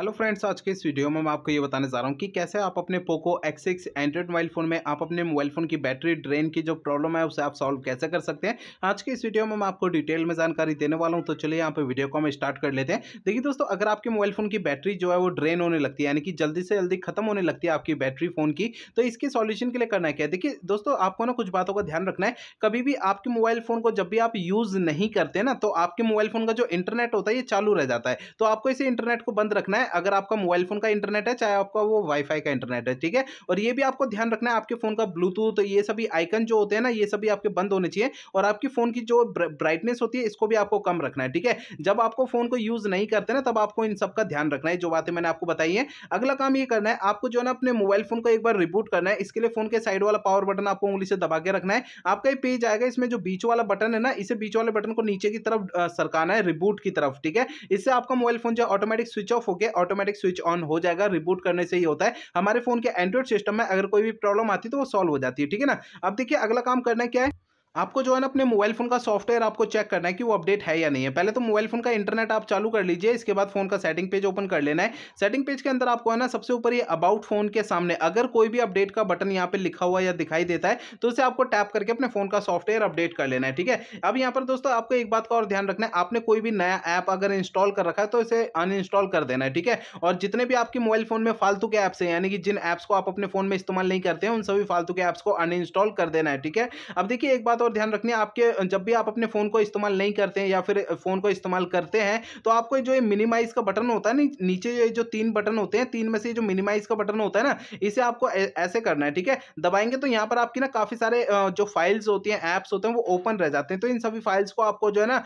hello friends आज के इस वीडियो में मैं आपको ये बताने जा रहा हूँ कि कैसे आप अपने Poco X six Android mobile phone में आप अपने मोबाइल फ़ोन की बैटरी ड्रेन की जो प्रॉब्लम है उसे आप सॉल्व कैसे कर सकते हैं आज के इस वीडियो में मैं आपको डिटेल में जानकारी देने वाला हूँ तो चलिए यहाँ पर वीडियो को हम स्टार्ट कर लेते हैं देखिए दोस्तों अगर आपके मोबाइल फ़ोन की बैटरी जो है वो ड्रेन होने लगती है यानी कि जल्दी से जल्दी खत्म होने लगती है आपकी बैटरी फ़ोन की तो इसके सॉल्यूशन के लिए करना क्या है देखिए दोस्तों आपको ना कुछ बातों का ध्यान रखना है कभी भी आपके मोबाइल फ़ोन को जब भी आप यूज़ नहीं करते ना तो आपके मोबाइल फ़ोन का जो इंटरनेट होता है ये चालू रह जाता है तो आपको इसे इंटरनेट को बंद रखना है अगर आपका मोबाइल फ़ोन का इंटरनेट है चाहे आपका वो वाईफाई का इंटरनेट है ठीक है और ये भी आपको ध्यान रखना है आपके फ़ोन का ब्लूटूथ तो ये सभी आइकन जो होते हैं ना ये सभी आपके बंद होने चाहिए और आपके फ़ोन की जो ब्राइटनेस होती है इसको भी आपको कम रखना है ठीक है जब आपको फ़ोन को यूज़ नहीं करते ना तब आपको इन सबका ध्यान रखना है जो बातें मैंने आपको बताई है अगला काम ये करना है आपको जो है ना अपने मोबाइल फ़ोन को एक बार रिबूट करना है इसके लिए फ़ोन के साइड वाला पावर बटन आपको उंगली से दबा के रखना है आपका ये पेज आएगा इसमें जो बीच वाला बटन है ना इसे बीच वाले बटन को नीचे की तरफ सरकाना है रिबूट की तरफ ठीक है इससे आपका मोबाइल फ़ोन जो ऑटोमेटिक स्विच ऑफ होकर ऑटोमेटिक स्विच ऑन हो जाएगा रिबूट करने से ही होता है हमारे फोन के एंड्रॉइड सिस्टम में अगर कोई भी प्रॉब्लम आती है तो वो सॉल्व हो जाती है ठीक है ना अब देखिए अगला काम करना क्या है आपको जो है ना अपने मोबाइल फ़ोन का सॉफ्टवेयर आपको चेक करना है कि वो अपडेट है या नहीं है पहले तो मोबाइल फ़ोन का इंटरनेट आप चालू कर लीजिए इसके बाद फ़ोन का सेटिंग पेज ओपन कर लेना है सेटिंग पेज के अंदर आपको है ना सबसे ऊपर ये अबाउट फ़ोन के सामने अगर कोई भी अपडेट का बटन यहाँ पे लिखा हुआ या दिखाई देता है तो उसे आपको टैप करके अपने फ़ोन का सॉफ्टवेयर अपडेट कर लेना है ठीक है अब यहाँ पर दोस्तों आपको एक बात का और ध्यान रखना है आपने कोई भी नया ऐप अगर इंस्टॉल कर रखा है तो इसे अनइंस्टॉल कर देना है ठीक है और जितने भी आपके मोबाइल फ़ोन में फालतू के ऐप्स हैं यानी कि जिन ऐप्स को आप अपने फ़ोन में इस्तेमाल नहीं करते हैं उन सभी फालतू के ऐप्स को अनइंस्टॉल कर देना है ठीक है अब देखिए एक बात बात और ध्यान रखनी है आपके जब भी आप अपने फ़ोन को इस्तेमाल नहीं करते हैं या फिर फ़ोन को इस्तेमाल करते हैं तो आपको जो ये मिनिमाइज़ का बटन होता है ना नीचे जो तीन बटन होते हैं तीन में से जो मिनिमाइज़ का बटन होता है ना इसे आपको ऐसे करना है ठीक है दबाएंगे तो यहाँ पर आपकी ना काफ़ी सारे जो फाइल्स होती हैं ऐप्स होते हैं वो ओपन रह जाते हैं तो इन सभी फाइल्स को आपको जो है ना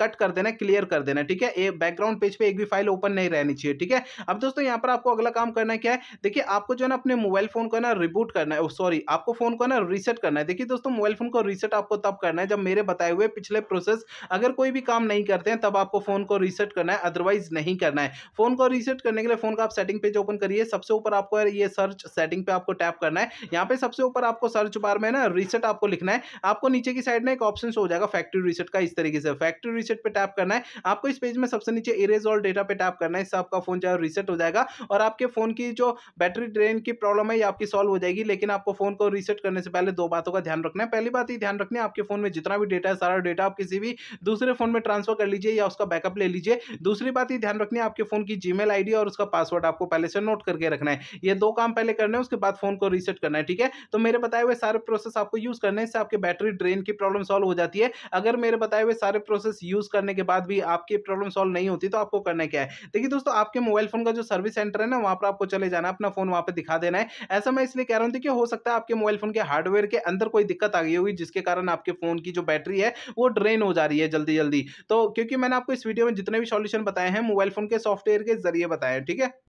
कट कर देना क्लियर कर देना ठीक है बैकग्राउंड पेज पर एक भी फाइल ओपन नहीं रहनी चाहिए ठीक है अब दोस्तों यहाँ पर आपको अगला काम करना क्या है देखिए आपको जो है ना अपने मोबाइल फोन को ना रिबूट करना है सॉरी आपको फोन को ना रीसेट करना है देखिए दोस्तों मोबाइल फोन को रीसेट आपको तब करना है जब मेरे बताए हुए पिछले प्रोसेस अगर कोई भी काम नहीं करते हैं तब आपको फ़ोन को रीसेट करना है अदरवाइज नहीं करना है फ़ोन को रीसेट करने के लिए फ़ोन का आप सेटिंग पेज ओपन करिए सबसे ऊपर आपको ये सर्च सेटिंग पे आपको टैप करना है यहाँ पे सबसे ऊपर आपको सर्च बार में ना रीसेट आपको लिखना है आपको नीचे की साइड में एक ऑप्शन हो जाएगा फैक्ट्री रीसेट का इस तरीके से फैक्ट्री रीसेट पर टैप करना है आपको इस पेज में सबसे नीचे इरेज और डेटा पे टैप करना है इससे आपका फोन जो रीसेट हो जाएगा और आपके फोन की जो बैटरी ड्रेन की प्रॉब्लम है ये आपकी सॉल्व हो जाएगी लेकिन आपको फोन को रीसेट करने से पहले दो बातों का ध्यान रखना है पहली बात ही ध्यान रखना रखने आपके फोन में जितना भी डेटा है सारा डेटा आप किसी भी दूसरे फोन में ट्रांसफर कर लीजिए या उसका बैकअप ले लीजिए दूसरी बात ये ध्यान रखनी है आपके फोन की जीमेल मेल और उसका पासवर्ड आपको पहले से नोट करके रखना है ये दो काम पहले करना है उसके बाद फोन को रीसेट करना है ठीक है तो मेरे बताए हुए सारे प्रोसेस आपको यूज करने से आपके बैटरी ड्रेन की प्रॉब्लम सॉल्व हो जाती है अगर मेरे बताए हुए सारे प्रोसेस यूज करने के बाद भी आपकी प्रॉब्लम सॉल्व नहीं होती तो आपको करना क्या है देखिए दोस्तों आपके मोबाइल फोन का जो सर्विस सेंटर है ना वहां पर आपको चले जाना अपना फोन वहां पर दिखा देना है ऐसा मैं इसलिए कह रहा हूं कि हो सकता है आपके मोबाइल फोन के हार्डवेयर के अंदर कोई दिक्कत आ गई होगी जिसके कारण कारण आपके फ़ोन की जो बैटरी है वो ड्रेन हो जा रही है जल्दी जल्दी तो क्योंकि मैंने आपको इस वीडियो में जितने भी सॉल्यूशन बताए हैं मोबाइल फ़ोन के सॉफ्टवेयर के जरिए बताए ठीक है